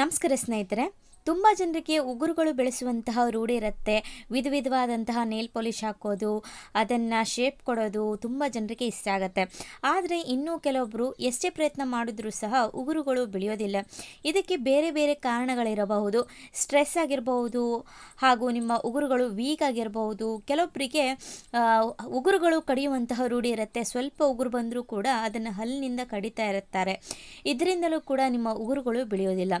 ನಮಸ್ಕಾರ ಸ್ನೇಹಿತರೆ ತುಂಬ ಜನರಿಗೆ ಉಗುರುಗಳು ಬೆಳೆಸುವಂತಹ ರೂಢಿ ಇರುತ್ತೆ ವಿಧ ವಿಧವಾದಂತಹ ನೇಲ್ ಪಾಲಿಷ್ ಹಾಕೋದು ಅದನ್ನು ಶೇಪ್ ಕೊಡೋದು ತುಂಬ ಜನರಿಗೆ ಇಷ್ಟ ಆಗುತ್ತೆ ಆದರೆ ಇನ್ನೂ ಕೆಲವೊಬ್ಬರು ಎಷ್ಟೇ ಪ್ರಯತ್ನ ಮಾಡಿದ್ರೂ ಸಹ ಉಗುರುಗಳು ಬೆಳೆಯೋದಿಲ್ಲ ಇದಕ್ಕೆ ಬೇರೆ ಬೇರೆ ಕಾರಣಗಳಿರಬಹುದು ಸ್ಟ್ರೆಸ್ ಆಗಿರಬಹುದು ಹಾಗೂ ನಿಮ್ಮ ಉಗುರುಗಳು ವೀಕ್ ಆಗಿರಬಹುದು ಕೆಲವೊಬ್ಬರಿಗೆ ಉಗುರುಗಳು ಕಡಿಯುವಂತಹ ರೂಢಿ ಇರುತ್ತೆ ಸ್ವಲ್ಪ ಉಗುರು ಬಂದರೂ ಕೂಡ ಅದನ್ನು ಹಲ್ಲಿನಿಂದ ಕಡಿತಾ ಇರುತ್ತಾರೆ ಇದರಿಂದಲೂ ಕೂಡ ನಿಮ್ಮ ಉಗುರುಗಳು ಬೆಳೆಯೋದಿಲ್ಲ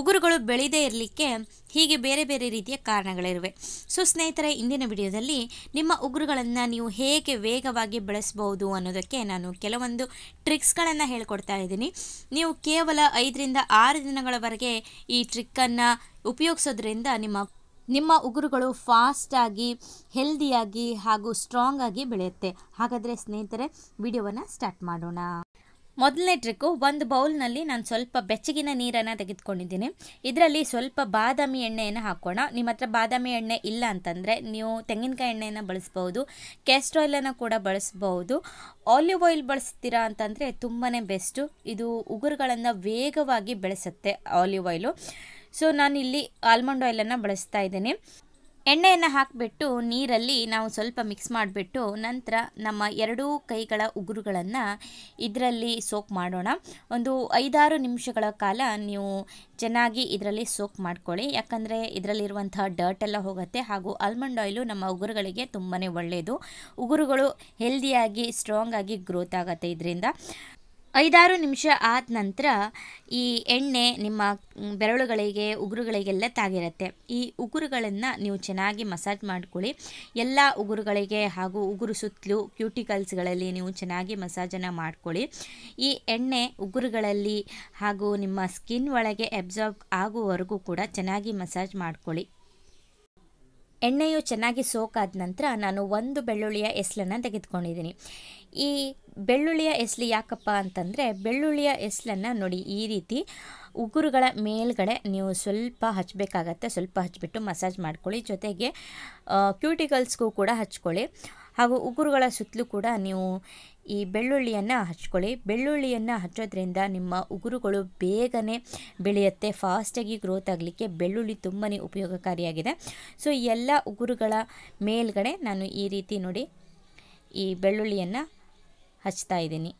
ಉಗುರುಗಳು ಬೆಳೆದೇ ಇರಲಿಕ್ಕೆ ಹೀಗೆ ಬೇರೆ ಬೇರೆ ರೀತಿಯ ಕಾರಣಗಳಿರುವೆ ಸೊ ಸ್ನೇಹಿತರೆ ಇಂದಿನ ವಿಡಿಯೋದಲ್ಲಿ ನಿಮ್ಮ ಉಗುರುಗಳನ್ನು ನೀವು ಹೇಗೆ ವೇಗವಾಗಿ ಬೆಳೆಸಬಹುದು ಅನ್ನೋದಕ್ಕೆ ನಾನು ಕೆಲವೊಂದು ಟ್ರಿಕ್ಸ್ಗಳನ್ನು ಹೇಳ್ಕೊಡ್ತಾ ಇದ್ದೀನಿ ನೀವು ಕೇವಲ ಐದರಿಂದ ಆರು ದಿನಗಳವರೆಗೆ ಈ ಟ್ರಿಕ್ಕನ್ನು ಉಪಯೋಗಿಸೋದ್ರಿಂದ ನಿಮ್ಮ ನಿಮ್ಮ ಉಗುರುಗಳು ಫಾಸ್ಟಾಗಿ ಹೆಲ್ದಿಯಾಗಿ ಹಾಗೂ ಸ್ಟ್ರಾಂಗಾಗಿ ಬೆಳೆಯುತ್ತೆ ಹಾಗಾದರೆ ಸ್ನೇಹಿತರೆ ವಿಡಿಯೋವನ್ನು ಸ್ಟಾರ್ಟ್ ಮಾಡೋಣ ಮೊದಲನೇ ಟ್ರಿಕ್ಕು ಒಂದು ಬೌಲ್ನಲ್ಲಿ ನಾನು ಸ್ವಲ್ಪ ಬೆಚ್ಚಗಿನ ನೀರನ್ನು ತೆಗೆದುಕೊಂಡಿದ್ದೀನಿ ಇದರಲ್ಲಿ ಸ್ವಲ್ಪ ಬಾದಾಮಿ ಎಣ್ಣೆಯನ್ನು ಹಾಕೋಣ ನಿಮ್ಮ ಹತ್ರ ಬಾದಾಮಿ ಎಣ್ಣೆ ಇಲ್ಲ ಅಂತಂದರೆ ನೀವು ತೆಂಗಿನಕಾಯಿ ಎಣ್ಣೆಯನ್ನು ಬಳಸ್ಬೋದು ಕ್ಯಾಸ್ಟ್ರ್ ಆಯಿಲನ್ನು ಕೂಡ ಬಳಸ್ಬೋದು ಆಲಿವ್ ಆಯಿಲ್ ಬಳಸ್ತೀರಾ ಅಂತಂದರೆ ತುಂಬಾ ಬೆಸ್ಟು ಇದು ಉಗುರುಗಳನ್ನು ವೇಗವಾಗಿ ಬೆಳೆಸುತ್ತೆ ಆಲಿವ್ ಆಯಿಲು ಸೊ ನಾನಿಲ್ಲಿ ಆಲ್ಮಂಡ್ ಆಯಿಲನ್ನು ಬಳಸ್ತಾ ಇದ್ದೀನಿ ಎಣ್ಣೆಯನ್ನು ಹಾಕಿಬಿಟ್ಟು ನೀರಲ್ಲಿ ನಾವು ಸ್ವಲ್ಪ ಮಿಕ್ಸ್ ಮಾಡಿಬಿಟ್ಟು ನಂತರ ನಮ್ಮ ಎರಡೂ ಕೈಗಳ ಉಗುರುಗಳನ್ನು ಇದರಲ್ಲಿ ಸೋಕ್ ಮಾಡೋಣ ಒಂದು ಐದಾರು ನಿಮಿಷಗಳ ಕಾಲ ನೀವು ಚೆನ್ನಾಗಿ ಇದರಲ್ಲಿ ಸೋಕ್ ಮಾಡ್ಕೊಳ್ಳಿ ಯಾಕಂದರೆ ಇದರಲ್ಲಿರುವಂತಹ ಡರ್ಟ್ ಎಲ್ಲ ಹೋಗುತ್ತೆ ಹಾಗೂ ಆಲ್ಮಂಡ್ ಆಯಿಲು ನಮ್ಮ ಉಗುರುಗಳಿಗೆ ತುಂಬಾ ಒಳ್ಳೆಯದು ಉಗುರುಗಳು ಹೆಲ್ದಿಯಾಗಿ ಸ್ಟ್ರಾಂಗ್ ಆಗಿ ಗ್ರೋತ್ ಆಗುತ್ತೆ ಇದರಿಂದ ಐದಾರು ನಿಮಿಷ ಆದ ನಂತರ ಈ ಎಣ್ಣೆ ನಿಮ್ಮ ಬೆರಳುಗಳಿಗೆ ಉಗುರುಗಳಿಗೆಲ್ಲ ತಾಗಿರುತ್ತೆ ಈ ಉಗುರುಗಳನ್ನು ನೀವು ಚೆನ್ನಾಗಿ ಮಸಾಜ್ ಮಾಡ್ಕೊಳ್ಳಿ ಎಲ್ಲ ಉಗುರುಗಳಿಗೆ ಹಾಗೂ ಉಗುರು ಸುತ್ತಲೂ ಕ್ಯೂಟಿಕಲ್ಸ್ಗಳಲ್ಲಿ ನೀವು ಚೆನ್ನಾಗಿ ಮಸಾಜನ್ನು ಮಾಡ್ಕೊಳ್ಳಿ ಈ ಎಣ್ಣೆ ಉಗುರುಗಳಲ್ಲಿ ಹಾಗೂ ನಿಮ್ಮ ಸ್ಕಿನ್ ಒಳಗೆ ಅಬ್ಸಾರ್ಬ್ ಆಗುವವರೆಗೂ ಕೂಡ ಚೆನ್ನಾಗಿ ಮಸಾಜ್ ಮಾಡ್ಕೊಳ್ಳಿ ಎಣ್ಣೆಯು ಚೆನ್ನಾಗಿ ಸೋಕಾದ ನಂತರ ನಾನು ಒಂದು ಬೆಳ್ಳುಳ್ಳಿಯ ಎಸ್ಲನ್ನು ತೆಗೆದುಕೊಂಡಿದ್ದೀನಿ ಈ ಬೆಳ್ಳುಳ್ಳಿಯ ಎಸ್ಲಿ ಯಾಕಪ್ಪ ಅಂತಂದರೆ ಬೆಳ್ಳುಳ್ಳಿಯ ಎಸ್ಲನ್ನು ನೋಡಿ ಈ ರೀತಿ ಉಗುರುಗಳ ಮೇಲ್ಗಡೆ ನೀವು ಸ್ವಲ್ಪ ಹಚ್ಚಬೇಕಾಗತ್ತೆ ಸ್ವಲ್ಪ ಹಚ್ಚಿಬಿಟ್ಟು ಮಸಾಜ್ ಮಾಡ್ಕೊಳ್ಳಿ ಜೊತೆಗೆ ಕ್ಯೂಟಿಕಲ್ಸ್ಗೂ ಕೂಡ ಹಚ್ಕೊಳ್ಳಿ ಹಾಗೂ ಉಗುರುಗಳ ಸುತ್ತಲೂ ಕೂಡ ನೀವು ಈ ಬೆಳ್ಳುಳ್ಳಿಯನ್ನು ಹಚ್ಕೊಳ್ಳಿ ಬೆಳ್ಳುಳ್ಳಿಯನ್ನು ಹಚ್ಚೋದ್ರಿಂದ ನಿಮ್ಮ ಉಗುರುಗಳು ಬೇಗನೆ ಬೆಳೆಯುತ್ತೆ ಫಾಸ್ಟಾಗಿ ಗ್ರೋತ್ ಆಗಲಿಕ್ಕೆ ಬೆಳ್ಳುಳ್ಳಿ ತುಂಬಾ ಉಪಯೋಗಕಾರಿಯಾಗಿದೆ ಸೊ ಎಲ್ಲ ಉಗುರುಗಳ ಮೇಲ್ಗಡೆ ನಾನು ಈ ರೀತಿ ನೋಡಿ ಈ ಬೆಳ್ಳುಳ್ಳಿಯನ್ನು ಹಚ್ತಾ ಇದ್ದೀನಿ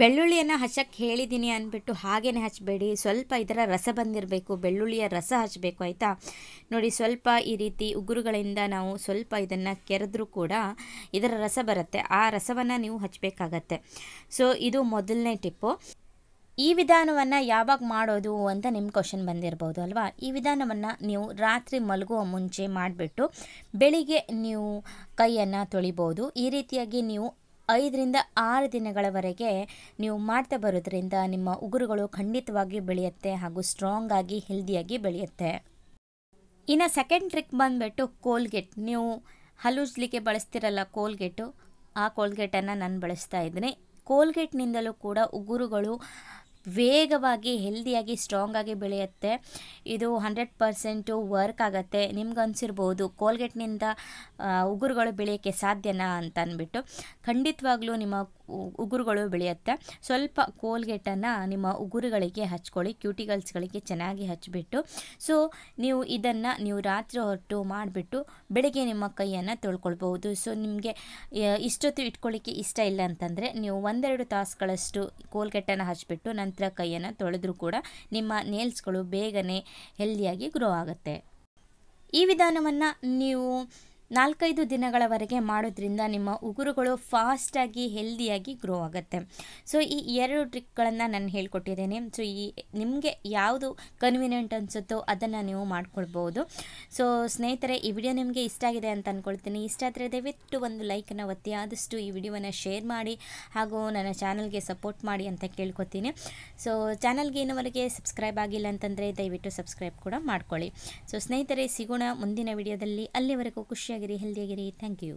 ಬೆಳ್ಳುಳ್ಳಿಯನ್ನು ಹಚ್ಚಕ್ಕೆ ಹೇಳಿದ್ದೀನಿ ಅಂದ್ಬಿಟ್ಟು ಹಾಗೇ ಹಚ್ಚಬೇಡಿ ಸ್ವಲ್ಪ ಇದರ ರಸ ಬಂದಿರಬೇಕು ಬೆಳ್ಳುಳ್ಳಿಯ ರಸ ಹಚ್ಚಬೇಕು ಆಯಿತಾ ನೋಡಿ ಸ್ವಲ್ಪ ಈ ರೀತಿ ಉಗುರುಗಳಿಂದ ನಾವು ಸ್ವಲ್ಪ ಇದನ್ನು ಕೆರೆದ್ರೂ ಕೂಡ ಇದರ ರಸ ಬರುತ್ತೆ ಆ ರಸವನ್ನು ನೀವು ಹಚ್ಚಬೇಕಾಗತ್ತೆ ಸೊ ಇದು ಮೊದಲನೇ ಟಿಪ್ಪು ಈ ವಿಧಾನವನ್ನು ಯಾವಾಗ ಮಾಡೋದು ಅಂತ ನಿಮ್ಮ ಕ್ವಶನ್ ಬಂದಿರ್ಬೋದು ಅಲ್ವಾ ಈ ವಿಧಾನವನ್ನು ನೀವು ರಾತ್ರಿ ಮಲಗುವ ಮುಂಚೆ ಮಾಡಿಬಿಟ್ಟು ಬೆಳಿಗ್ಗೆ ನೀವು ಕೈಯನ್ನು ತೊಳಿಬೋದು ಈ ರೀತಿಯಾಗಿ ನೀವು ಐದರಿಂದ ಆರು ದಿನಗಳವರೆಗೆ ನೀವು ಮಾಡ್ತಾ ಬರೋದ್ರಿಂದ ನಿಮ್ಮ ಉಗುರುಗಳು ಖಂಡಿತವಾಗಿ ಬೆಳೆಯುತ್ತೆ ಹಾಗೂ ಸ್ಟ್ರಾಂಗ್ ಆಗಿ ಹೆಲ್ದಿಯಾಗಿ ಬೆಳೆಯುತ್ತೆ ಇನ್ನು ಸೆಕೆಂಡ್ ಟ್ರಿಕ್ ಬಂದುಬಿಟ್ಟು ಕೋಲ್ಗೆಟ್ ನೀವು ಹಲುಜ್ಲಿಕ್ಕೆ ಬಳಸ್ತಿರಲ್ಲ ಕೋಲ್ಗೆಟು ಆ ಕೋಲ್ಗೆಟನ್ನು ನಾನು ಬಳಸ್ತಾ ಇದ್ದೀನಿ ಕೋಲ್ಗೆಟ್ನಿಂದಲೂ ಕೂಡ ಉಗುರುಗಳು ವೇಗವಾಗಿ ಹೆಲ್ದಿಯಾಗಿ ಸ್ಟ್ರಾಂಗ್ ಆಗಿ ಬೆಳೆಯುತ್ತೆ ಇದು ಹಂಡ್ರೆಡ್ ಪರ್ಸೆಂಟು ವರ್ಕ್ ಆಗುತ್ತೆ ನಿಮ್ಗೆ ಅನಿಸಿರ್ಬೋದು ಕೋಲ್ಗೇಟ್ನಿಂದ ಉಗುರುಗಳು ಬೆಳೆಯೋಕ್ಕೆ ಸಾಧ್ಯನಾ ಅಂತ ಅಂದ್ಬಿಟ್ಟು ಖಂಡಿತವಾಗ್ಲೂ ನಿಮ್ಮ ಉಗುರುಗಳು ಬೆಳೆಯುತ್ತೆ ಸ್ವಲ್ಪ ಕೋಲ್ಗೇಟನ್ನು ನಿಮ್ಮ ಉಗುರುಗಳಿಗೆ ಹಚ್ಕೊಳ್ಳಿ ಕ್ಯೂಟಿಕಲ್ಸ್ಗಳಿಗೆ ಚೆನ್ನಾಗಿ ಹಚ್ಚಿಬಿಟ್ಟು ಸೊ ನೀವು ಇದನ್ನು ನೀವು ರಾತ್ರಿ ಹೊರಟು ಮಾಡಿಬಿಟ್ಟು ಬೆಳಗ್ಗೆ ನಿಮ್ಮ ಕೈಯನ್ನು ತೊಳ್ಕೊಳ್ಬಹುದು ಸೊ ನಿಮಗೆ ಇಷ್ಟೊತ್ತು ಇಟ್ಕೊಳ್ಳಿಕ್ಕೆ ಇಷ್ಟ ಇಲ್ಲ ಅಂತಂದರೆ ನೀವು ಒಂದೆರಡು ತಾಸುಗಳಷ್ಟು ಕೋಲ್ಗೇಟನ್ನು ಹಚ್ಚಿಬಿಟ್ಟು ನಂತರ ನಂತರ ಕೈಯನ್ನು ತೊಳೆದ್ರೂ ಕೂಡ ನಿಮ್ಮ ನೇಲ್ಸ್ಗಳು ಬೇಗನೆ ಹೆಲ್ದಿಯಾಗಿ ಗ್ರೋ ಆಗುತ್ತೆ ಈ ವಿಧಾನವನ್ನು ನೀವು ನಾಲ್ಕೈದು ದಿನಗಳವರೆಗೆ ಮಾಡೋದ್ರಿಂದ ನಿಮ್ಮ ಉಗುರುಗಳು ಫಾಸ್ಟಾಗಿ ಹೆಲ್ದಿಯಾಗಿ ಗ್ರೋ ಆಗುತ್ತೆ ಸೊ ಈ ಎರಡು ಟ್ರಿಕ್ಗಳನ್ನು ನಾನು ಹೇಳ್ಕೊಟ್ಟಿದ್ದೇನೆ ಸೊ ಈ ನಿಮಗೆ ಯಾವುದು ಕನ್ವೀನಿಯೆಂಟ್ ಅನಿಸುತ್ತೋ ಅದನ್ನು ನೀವು ಮಾಡ್ಕೊಳ್ಬೋದು ಸೊ ಸ್ನೇಹಿತರೆ ಈ ವಿಡಿಯೋ ನಿಮಗೆ ಇಷ್ಟ ಆಗಿದೆ ಅಂತ ಅಂದ್ಕೊಳ್ತೀನಿ ಇಷ್ಟ ಆದರೆ ದಯವಿಟ್ಟು ಒಂದು ಲೈಕನ್ನು ಒತ್ತಿ ಆದಷ್ಟು ಈ ವಿಡಿಯೋವನ್ನು ಶೇರ್ ಮಾಡಿ ಹಾಗೂ ನನ್ನ ಚಾನಲ್ಗೆ ಸಪೋರ್ಟ್ ಮಾಡಿ ಅಂತ ಕೇಳ್ಕೊತೀನಿ ಸೊ ಚಾನಲ್ಗೆ ಇನ್ನುವರೆಗೆ ಸಬ್ಸ್ಕ್ರೈಬ್ ಆಗಿಲ್ಲ ಅಂತಂದರೆ ದಯವಿಟ್ಟು ಸಬ್ಸ್ಕ್ರೈಬ್ ಕೂಡ ಮಾಡ್ಕೊಳ್ಳಿ ಸೊ ಸ್ನೇಹಿತರೆ ಸಿಗೋಣ ಮುಂದಿನ ವಿಡಿಯೋದಲ್ಲಿ ಅಲ್ಲಿವರೆಗೂ ಖುಷಿಯಾಗಿ ಆಗಿರಿ ಹೆಲ್ದಿಯಾಗಿರಿ ಥ್ಯಾಂಕ್ ಯು